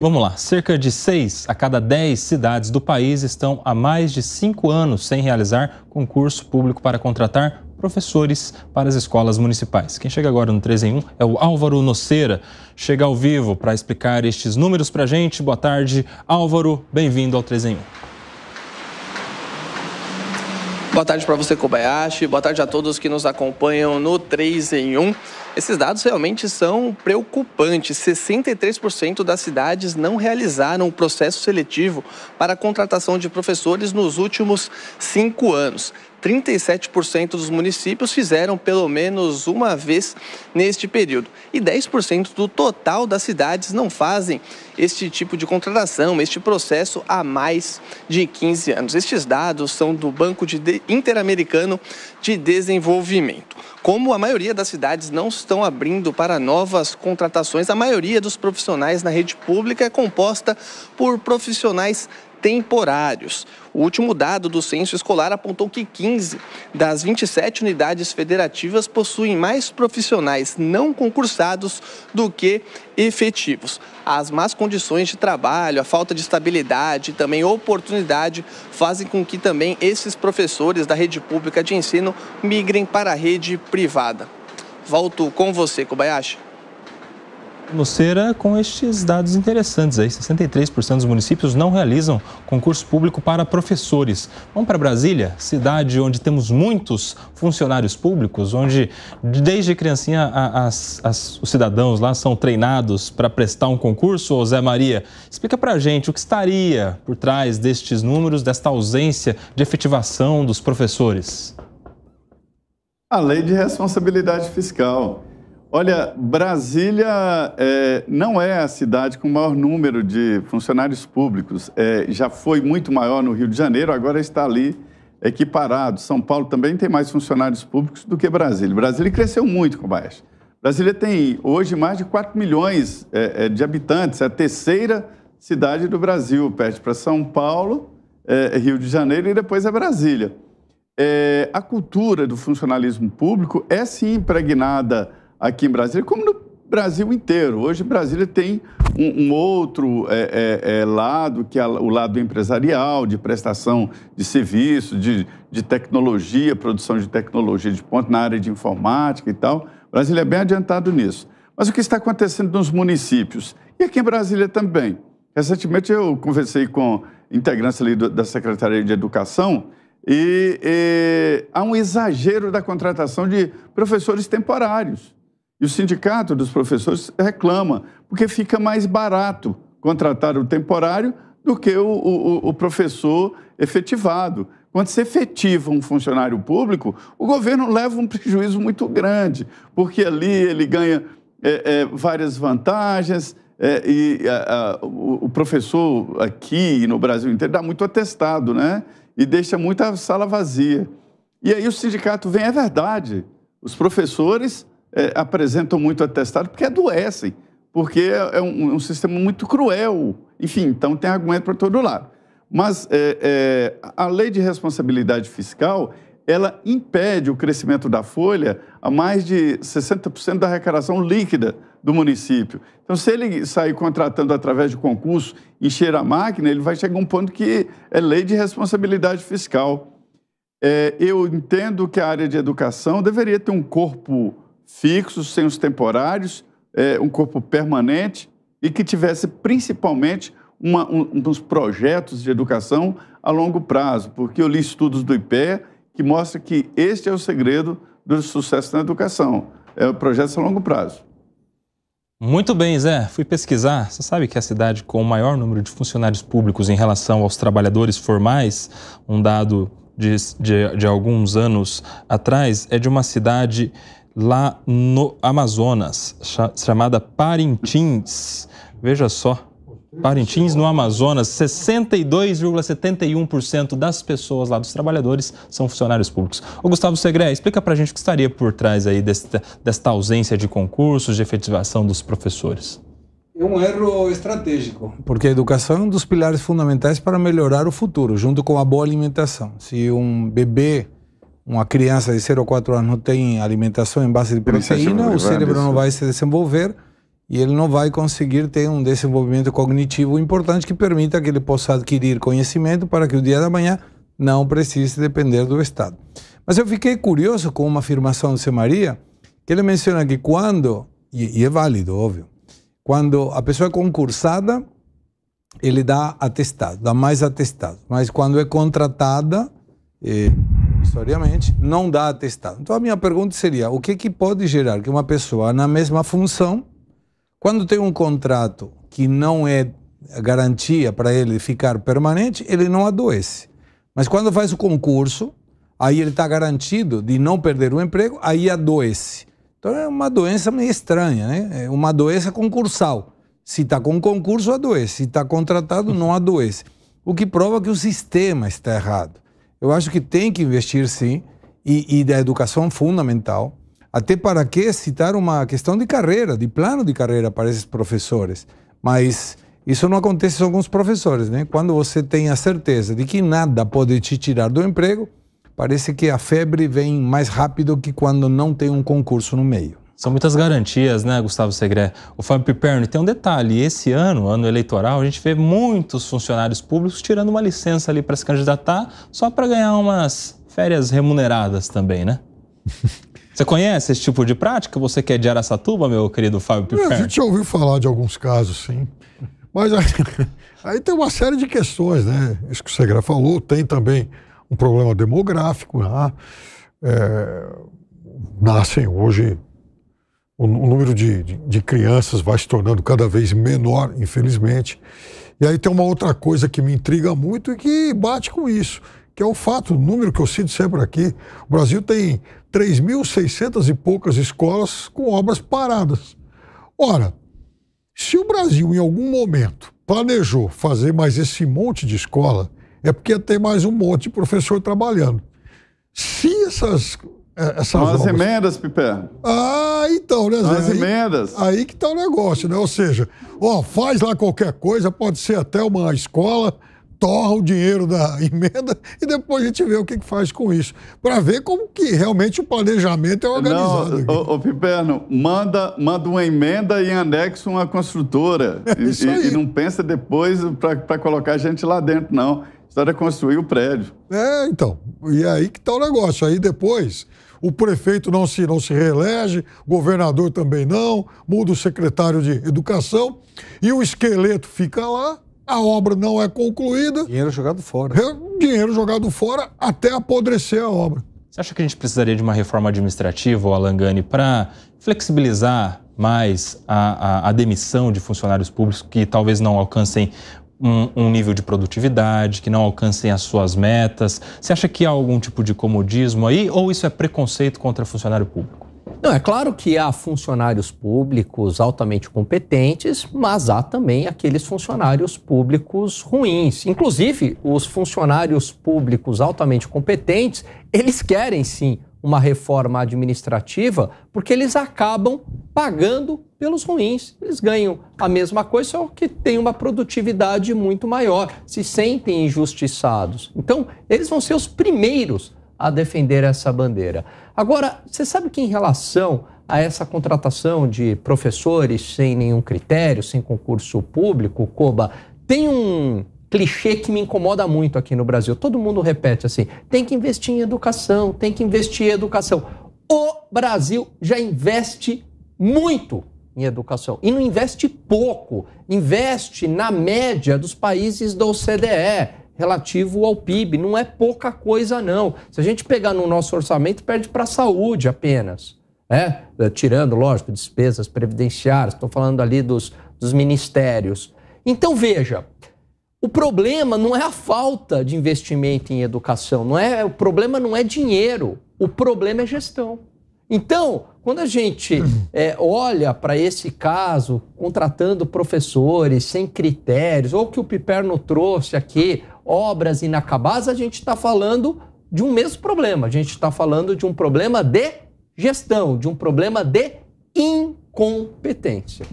Vamos lá, cerca de 6 a cada 10 cidades do país estão há mais de 5 anos sem realizar concurso público para contratar professores para as escolas municipais. Quem chega agora no 3 em 1 é o Álvaro Noceira, chega ao vivo para explicar estes números para a gente. Boa tarde, Álvaro, bem-vindo ao 3 em 1. Boa tarde para você, Kobayashi, boa tarde a todos que nos acompanham no 3 em 1. Esses dados realmente são preocupantes. 63% das cidades não realizaram o processo seletivo para a contratação de professores nos últimos cinco anos. 37% dos municípios fizeram pelo menos uma vez neste período. E 10% do total das cidades não fazem este tipo de contratação, este processo há mais de 15 anos. Estes dados são do Banco de Interamericano de Desenvolvimento como a maioria das cidades não estão abrindo para novas contratações, a maioria dos profissionais na rede pública é composta por profissionais temporários. O último dado do censo escolar apontou que 15 das 27 unidades federativas possuem mais profissionais não concursados do que efetivos. As más condições de trabalho, a falta de estabilidade e também oportunidade fazem com que também esses professores da rede pública de ensino migrem para a rede privada. Volto com você, Kobayashi. Nocera, com estes dados interessantes aí. 63% dos municípios não realizam concurso público para professores. Vamos para Brasília, cidade onde temos muitos funcionários públicos, onde desde criancinha a, as, as, os cidadãos lá são treinados para prestar um concurso. Ô Zé Maria, explica para gente o que estaria por trás destes números, desta ausência de efetivação dos professores. A lei de responsabilidade fiscal Olha, Brasília é, não é a cidade com o maior número de funcionários públicos. É, já foi muito maior no Rio de Janeiro, agora está ali equiparado. São Paulo também tem mais funcionários públicos do que Brasília. Brasília cresceu muito, com o baixo. Brasília tem hoje mais de 4 milhões é, é, de habitantes, é a terceira cidade do Brasil. Perde para São Paulo, é, é Rio de Janeiro e depois é Brasília. a cultura do funcionalismo público é sim impregnada aqui em Brasília, como no Brasil inteiro. Hoje, Brasília tem um, um outro é, é, é, lado, que é o lado empresarial, de prestação de serviço, de, de tecnologia, produção de tecnologia de ponta na área de informática e tal. Brasília é bem adiantado nisso. Mas o que está acontecendo nos municípios? E aqui em Brasília também. Recentemente eu conversei com integrantes ali do, da Secretaria de Educação e, e há um exagero da contratação de professores temporários. E o sindicato dos professores reclama, porque fica mais barato contratar o temporário do que o, o, o professor efetivado. Quando se efetiva um funcionário público, o governo leva um prejuízo muito grande, porque ali ele ganha é, é, várias vantagens, é, e a, a, o professor aqui no Brasil inteiro dá muito atestado, né? E deixa muita sala vazia. E aí o sindicato vem, é verdade. Os professores é, apresentam muito atestado porque adoecem, porque é, é um, um, sistema muito cruel. Enfim, então tem argumento para todo lado. Mas é, é, a lei de responsabilidade fiscal ela impede o crescimento da folha a mais de 60% da arrecadação líquida do município. Então, se ele sair contratando através de concurso, encher a máquina, ele vai chegar a um ponto que é lei de responsabilidade fiscal. É, eu entendo que a área de educação deveria ter um corpo fixos, sem os temporários, é, um corpo permanente e que tivesse principalmente uma, um, uns projetos de educação a longo prazo, porque eu li estudos do IPE que mostra que este é o segredo do sucesso na educação, é o projeto a longo prazo. Muito bem, Zé. Fui pesquisar. Você sabe que a cidade com o maior número de funcionários públicos em relação aos trabalhadores formais, um dado de, de, de alguns anos atrás, é de uma cidade lá no Amazonas, chamada Parintins. Veja só, Parintins, no Amazonas, 62,71% das pessoas lá, dos trabalhadores, são funcionários públicos. O Gustavo Segre, explica pra gente o que estaria por trás aí desta, desta ausência de concursos, de efetivação dos professores. É um erro estratégico. Porque a educação é um dos pilares fundamentais para melhorar o futuro, junto com a boa alimentação. Se um bebê uma criança de 0 a 4 anos não tem alimentação em base de proteína, o cérebro não vai se desenvolver e ele não vai conseguir ter um desenvolvimento cognitivo importante que permita que ele possa adquirir conhecimento para que o dia da manhã não precise depender do Estado. Mas eu fiquei curioso com uma afirmação de Maria que ele menciona que quando, e, e é válido, óbvio, quando a pessoa é concursada, ele dá atestado, dá mais atestado. Mas quando é contratada, eh, compulsoriamente, não dá atestado. Então a minha pergunta seria: o que, que pode gerar que uma pessoa na mesma função, quando tem um contrato que não é garantia para ele ficar permanente, ele não adoece. Mas quando faz o concurso, aí ele está garantido de não perder o emprego, aí adoece. Então é uma doença meio estranha, né? É uma doença concursal. Se está com concurso, adoece. Se está contratado, não adoece. O que prova que o sistema está errado. Eu acho que tem que investir sim, e, e da educação fundamental, até para que citar uma questão de carreira, de plano de carreira para esses professores. Mas isso não acontece só com os professores, né? Quando você tem a certeza de que nada pode te tirar do emprego, parece que a febre vem mais rápido que quando não tem um concurso no meio. São muitas garantias, né, Gustavo Segre? O Fábio Piperno, tem um detalhe: esse ano, ano eleitoral, a gente vê muitos funcionários públicos tirando uma licença ali para se candidatar só para ganhar umas férias remuneradas também, né? Você conhece esse tipo de prática? Você quer é de Araçatuba, meu querido Fábio Piperno? É, a gente ouviu falar de alguns casos, sim. Mas aí, aí tem uma série de questões, né? Isso que o Segre falou, tem também um problema demográfico. Né? É, nascem hoje o, o número de, de, de crianças vai se tornando cada vez menor, infelizmente. E aí tem uma outra coisa que me intriga muito e que bate com isso, que é o fato, o número que eu cito sempre aqui, o Brasil tem 3.600 e poucas escolas com obras paradas. Ora, se o Brasil em algum momento planejou fazer mais esse monte de escola, é porque tem mais um monte de professor trabalhando. Se essas é, essas São as obras. emendas, Piper. Ah, então, né, Zé? As aí, emendas. Aí que tá o negócio, né? Ou seja, ó, faz lá qualquer coisa, pode ser até uma escola, torra o dinheiro da emenda e depois a gente vê o que, que faz com isso. Para ver como que realmente o planejamento é organizado. Não, ô, ô, Piperno, manda, manda uma emenda e anexo uma construtora. É e, e, não pensa depois para colocar a gente lá dentro, não. História é construir o prédio. É, então. E é aí que tá o negócio. Aí depois o prefeito não se, não se reelege, o governador também não, muda o secretário de educação e o esqueleto fica lá, a obra não é concluída. Dinheiro jogado fora. É, dinheiro jogado fora até apodrecer a obra. Você acha que a gente precisaria de uma reforma administrativa, Alangani, para flexibilizar mais a, a, a, demissão de funcionários públicos que talvez não alcancem um, um, nível de produtividade, que não alcancem as suas metas. Você acha que há algum tipo de comodismo aí ou isso é preconceito contra funcionário público? Não, é claro que há funcionários públicos altamente competentes, mas há também aqueles funcionários públicos ruins. Inclusive, os funcionários públicos altamente competentes, eles querem sim uma reforma administrativa porque eles acabam pagando pelos ruins. Eles ganham a mesma coisa, só que tem uma produtividade muito maior, se sentem injustiçados. Então, eles vão ser os primeiros a defender essa bandeira. Agora, você sabe que em relação a essa contratação de professores sem nenhum critério, sem concurso público, Coba, tem um clichê que me incomoda muito aqui no Brasil. Todo mundo repete assim: tem que investir em educação, tem que investir em educação. O Brasil já investe muito em educação e não investe pouco, investe na média dos países da OCDE relativo ao PIB, não é pouca coisa não. Se a gente pegar no nosso orçamento, perde para a saúde apenas, é Tirando, lógico, despesas previdenciárias, estou falando ali dos, dos ministérios. Então veja, o problema não é a falta de investimento em educação, não é, o problema não é dinheiro, o problema é gestão. Então, quando a gente é, olha para esse caso, contratando professores sem critérios, ou que o Piperno trouxe aqui, obras inacabadas, a gente está falando de um mesmo problema. A gente está falando de um problema de gestão, de um problema de incompetência.